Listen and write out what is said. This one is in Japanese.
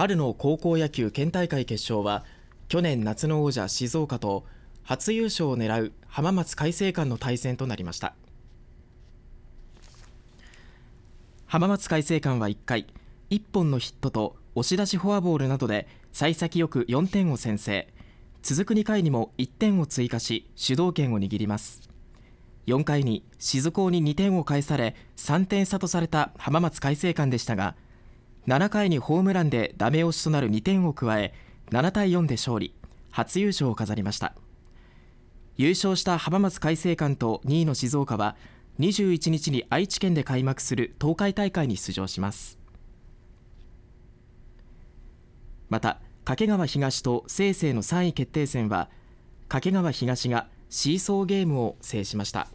春の高校野球県大会決勝は去年夏の王者静岡と初優勝を狙う浜松開誠館の対戦となりました浜松開誠館は1回1本のヒットと押し出しフォアボールなどで幸先よく4点を先制続く2回にも1点を追加し主導権を握ります4回に静岡に2点を返され3点差とされた浜松開誠館でしたが7回にホームランでダメ押しとなる2点を加え7対4で勝利初優勝を飾りました優勝した浜松開誠館と2位の静岡は21日に愛知県で開幕する東海大会に出場しますまた掛川東と清々の3位決定戦は掛川東がシーソーゲームを制しました。